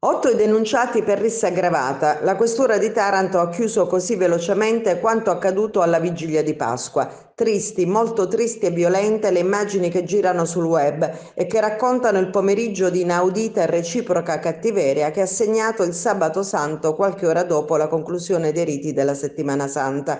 Otto i denunciati per rissa aggravata. La questura di Taranto ha chiuso così velocemente quanto accaduto alla vigilia di Pasqua. Tristi, molto tristi e violente le immagini che girano sul web e che raccontano il pomeriggio di inaudita e reciproca cattiveria che ha segnato il sabato santo qualche ora dopo la conclusione dei riti della settimana santa.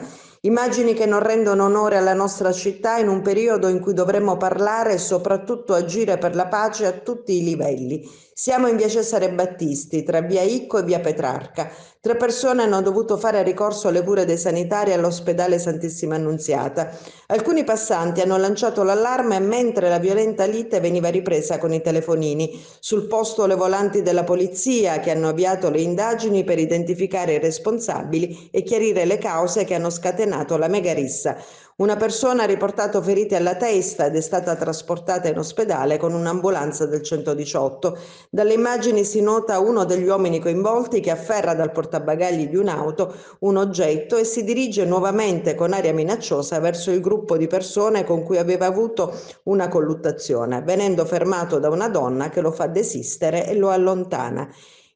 Immagini che non rendono onore alla nostra città in un periodo in cui dovremmo parlare e soprattutto agire per la pace a tutti i livelli. Siamo in via Cesare Battisti, tra via Icco e via Petrarca. Tre persone hanno dovuto fare ricorso alle cure dei sanitari all'ospedale Santissima Annunziata. Alcuni passanti hanno lanciato l'allarme mentre la violenta lite veniva ripresa con i telefonini. Sul posto le volanti della polizia che hanno avviato le indagini per identificare i responsabili e chiarire le cause che hanno scatenato Senato, la megarissa. Una persona ha riportato ferite alla testa ed è stata trasportata in ospedale con un'ambulanza del 118. Dalle immagini si nota uno degli uomini coinvolti che afferra dal portabagagli di un'auto un oggetto e si dirige nuovamente con aria minacciosa verso il gruppo di persone con cui aveva avuto una colluttazione, venendo fermato da una donna che lo fa desistere e lo allontana.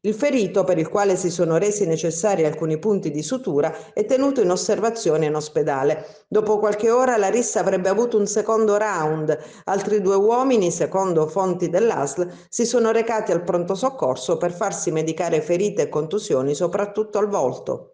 Il ferito, per il quale si sono resi necessari alcuni punti di sutura, è tenuto in osservazione in ospedale. Dopo qualche ora la rissa avrebbe avuto un secondo round. Altri due uomini, secondo fonti dell'ASL, si sono recati al pronto soccorso per farsi medicare ferite e contusioni, soprattutto al volto.